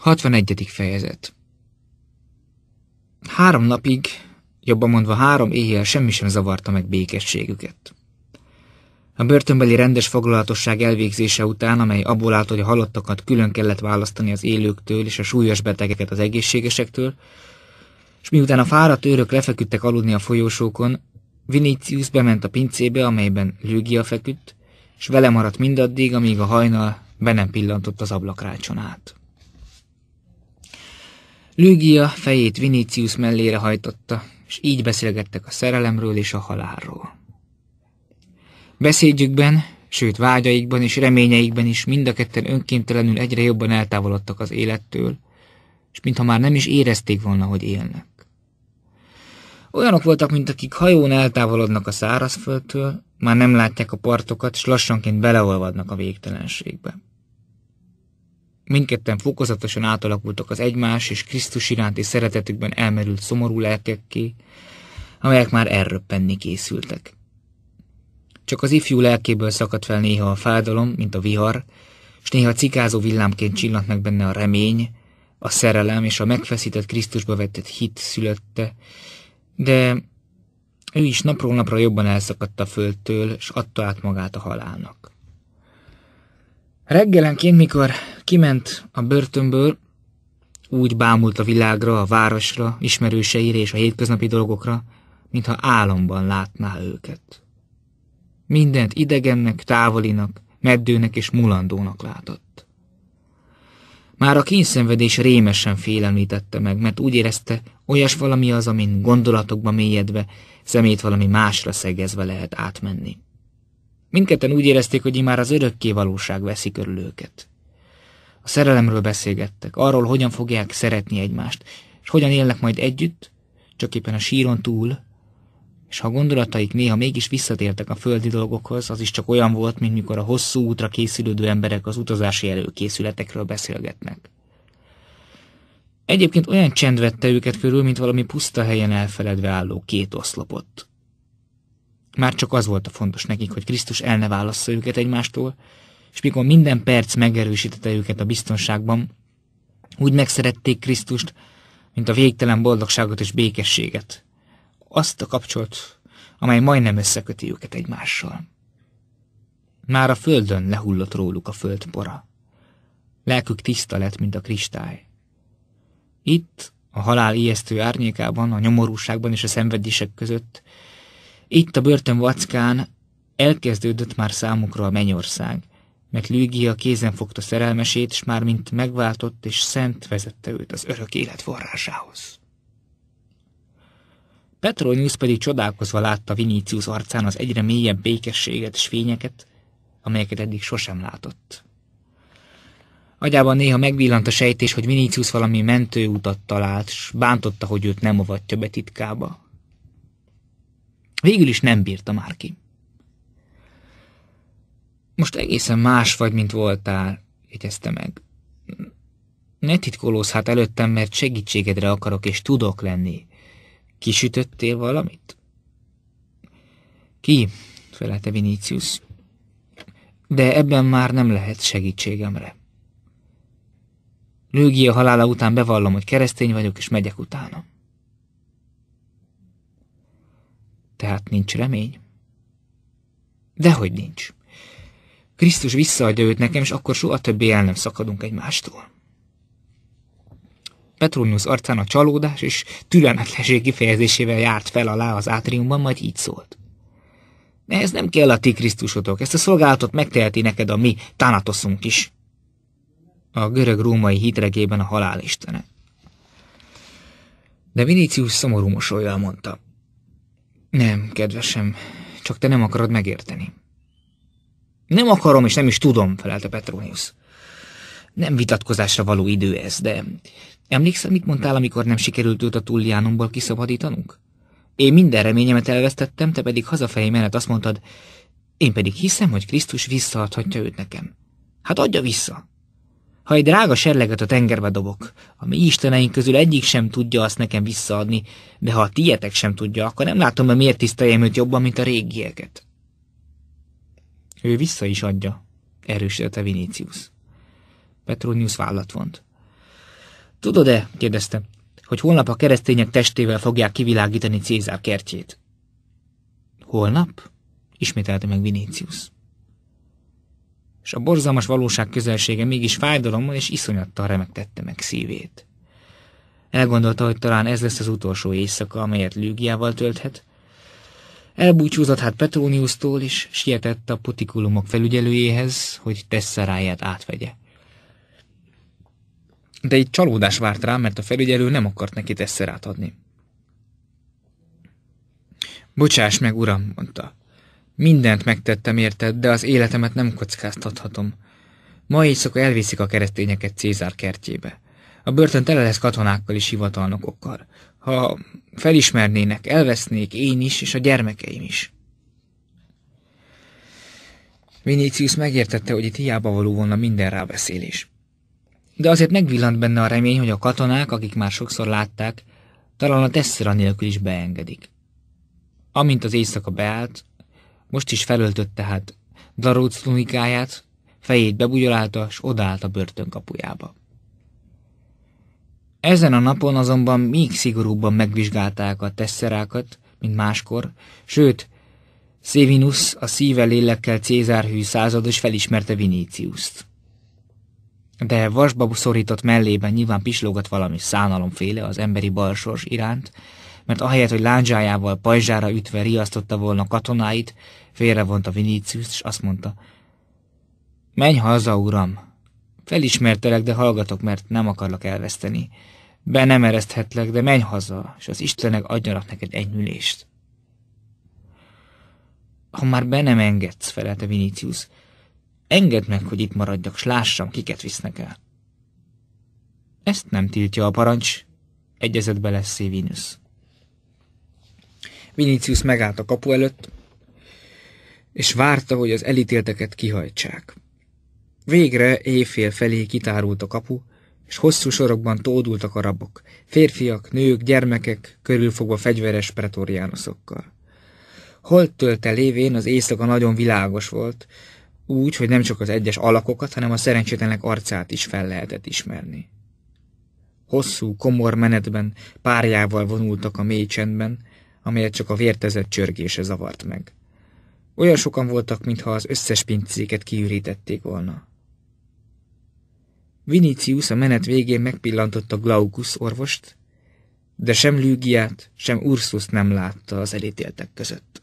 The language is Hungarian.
61. fejezet Három napig, jobban mondva három éjjel semmi sem zavarta meg békességüket. A börtönbeli rendes foglalatosság elvégzése után, amely abból állt, hogy a halottakat külön kellett választani az élőktől és a súlyos betegeket az egészségesektől, és miután a fáradt őrök lefeküdtek aludni a folyósókon, Vinicius bement a pincébe, amelyben Lügia feküdt, és vele maradt mindaddig, amíg a hajnal be nem pillantott az ablakrácson át. Lügia fejét Vinicius mellére hajtotta, és így beszélgettek a szerelemről és a halálról. Beszédjükben, sőt vágyaikban és reményeikben is mind a ketten önkéntelenül egyre jobban eltávolodtak az élettől, és mintha már nem is érezték volna, hogy élnek. Olyanok voltak, mint akik hajón eltávolodnak a szárazföldtől, már nem látják a partokat, és lassanként beleolvadnak a végtelenségbe. Mindketten fokozatosan átalakultak az egymás és Krisztus iránti szeretetükben elmerült szomorú lelkekké, amelyek már elröppenni készültek. Csak az ifjú lelkéből szakadt fel néha a fájdalom, mint a vihar, és néha cikázó villámként csillant meg benne a remény, a szerelem és a megfeszített Krisztusba vetett hit szülötte, de ő is napról napra jobban elszakadt a földtől, és adta át magát a halálnak. Reggelenként, mikor Kiment a börtönből, úgy bámult a világra, a városra, ismerőseire és a hétköznapi dolgokra, mintha álomban látná őket. Mindent idegennek, távolinak, meddőnek és mulandónak látott. Már a kényszenvedés rémesen félemlítette meg, mert úgy érezte, olyas valami az, amin gondolatokba mélyedve, szemét valami másra szegezve lehet átmenni. Mindketten úgy érezték, hogy már az örökké valóság veszi körül őket. A szerelemről beszélgettek, arról, hogyan fogják szeretni egymást, és hogyan élnek majd együtt, csak éppen a síron túl, és ha gondolataik néha mégis visszatértek a földi dolgokhoz, az is csak olyan volt, mint mikor a hosszú útra készülődő emberek az utazási előkészületekről beszélgetnek. Egyébként olyan csend vette őket körül, mint valami puszta helyen elfeledve álló két oszlopot. Már csak az volt a fontos nekik, hogy Krisztus el ne őket egymástól, és mikor minden perc megerősítette őket a biztonságban, úgy megszerették Krisztust, mint a végtelen boldogságot és békességet. Azt a kapcsolt, amely majdnem összeköti őket egymással. Már a földön lehullott róluk a föld pora. Lelkük tiszta lett, mint a kristály. Itt, a halál ijesztő árnyékában, a nyomorúságban és a szenvedések között, itt a börtön vackán elkezdődött már számukra a mennyország, mert Lügia kézen fogta szerelmesét, és már mint megváltott és szent vezette őt az örök élet forrásához. Petronius pedig csodálkozva látta Vinícius arcán az egyre mélyebb békességet és fényeket, amelyeket eddig sosem látott. Agyában néha megvillant a sejtés, hogy Vinícius valami mentőutat talált, s bántotta, hogy őt nem avatja be titkába. Végül is nem bírta már ki. Most egészen más vagy, mint voltál, jegyezte meg. Ne titkolózz hát előttem, mert segítségedre akarok és tudok lenni. Kisütöttél valamit? Ki? felelte Vinicius. De ebben már nem lehet segítségemre. a halála után bevallom, hogy keresztény vagyok, és megyek utána. Tehát nincs remény? Dehogy nincs. Krisztus visszaadja őt nekem, és akkor soha többé el nem szakadunk egymástól. Petronius arcán a csalódás és türelmetlenség kifejezésével járt fel alá az átriumban, majd így szólt. De ez nem kell a ti Krisztusotok, ezt a szolgálatot megteheti neked a mi tánatoszunk is. A görög-római hitregében a halál istene. De Vinícius szomorú mosolyjal mondta. Nem, kedvesem, csak te nem akarod megérteni. Nem akarom és nem is tudom, felelte Petronius. Nem vitatkozásra való idő ez, de emlékszel, mit mondtál, amikor nem sikerült őt a túljánomból kiszabadítanunk? Én minden reményemet elvesztettem, te pedig hazafelé menet azt mondtad, én pedig hiszem, hogy Krisztus visszaadhatja őt nekem. Hát adja vissza! Ha egy drága serleget a tengerbe dobok, ami isteneink közül egyik sem tudja azt nekem visszaadni, de ha a tietek sem tudja, akkor nem látom hogy miért tiszteljem őt jobban, mint a régieket. Ő vissza is adja, erősítette Vinicius. Petronius vállat vont. Tudod-e, kérdezte, hogy holnap a keresztények testével fogják kivilágítani Cézár kertjét? Holnap? ismételte meg Vinicius. És a borzalmas valóság közelsége mégis fájdalommal és iszonyattal remektette meg szívét. Elgondolta, hogy talán ez lesz az utolsó éjszaka, amelyet Lügiával tölthet, Elbúcsúzott hát Petróniusztól, is, sietett a potikulumok felügyelőjéhez, hogy tesszeráját átvegye. De egy csalódás várt rá, mert a felügyelő nem akart neki tesszerát adni. Bocsáss meg, uram, mondta. Mindent megtettem érted, de az életemet nem kockáztathatom. Ma éjszaka elviszik a keresztényeket Cézár kertjébe. A börtön tele lesz katonákkal és hivatalnokokkal ha felismernének, elvesznék én is, és a gyermekeim is. Vinicius megértette, hogy itt hiába való volna minden rábeszélés. De azért megvillant benne a remény, hogy a katonák, akik már sokszor látták, talán a tesszera nélkül is beengedik. Amint az éjszaka beállt, most is felöltött tehát Daróc tunikáját, fejét bebugyolálta, s odaállt a börtön kapujába. Ezen a napon azonban még szigorúbban megvizsgálták a tesszerákat, mint máskor, sőt, Szévinusz a szíve lélekkel Cézárhű százados felismerte Viníciuszt. De vasba szorított mellében nyilván pislogott valami szánalomféle az emberi balsors iránt, mert ahelyett, hogy lándzsájával pajzsára ütve riasztotta volna katonáit, félrevonta Viníciuszt, és azt mondta, Menj haza, uram! Felismertelek, de hallgatok, mert nem akarlak elveszteni. Be nem ereszthetlek, de menj haza, és az Istenek adjanak neked enyhülést. Ha már be nem engedsz, felelte Vinicius, engedd meg, hogy itt maradjak, s lássam, kiket visznek el. Ezt nem tiltja a parancs, egyezett lesz Szévinus. Vinicius megállt a kapu előtt, és várta, hogy az elítélteket kihajtsák. Végre éjfél felé kitárult a kapu, és hosszú sorokban tódultak a rabok, férfiak, nők, gyermekek, körülfogva fegyveres Holt tölte lévén az éjszaka nagyon világos volt, úgy, hogy nem csak az egyes alakokat, hanem a szerencsétlenek arcát is fel lehetett ismerni. Hosszú, komor menetben párjával vonultak a mély csendben, amelyet csak a vértezett csörgése zavart meg. Olyan sokan voltak, mintha az összes pincéket kiürítették volna. Vinicius a menet végén megpillantotta Glaucus orvost, de sem Lügiát, sem Ursus nem látta az elítéltek között.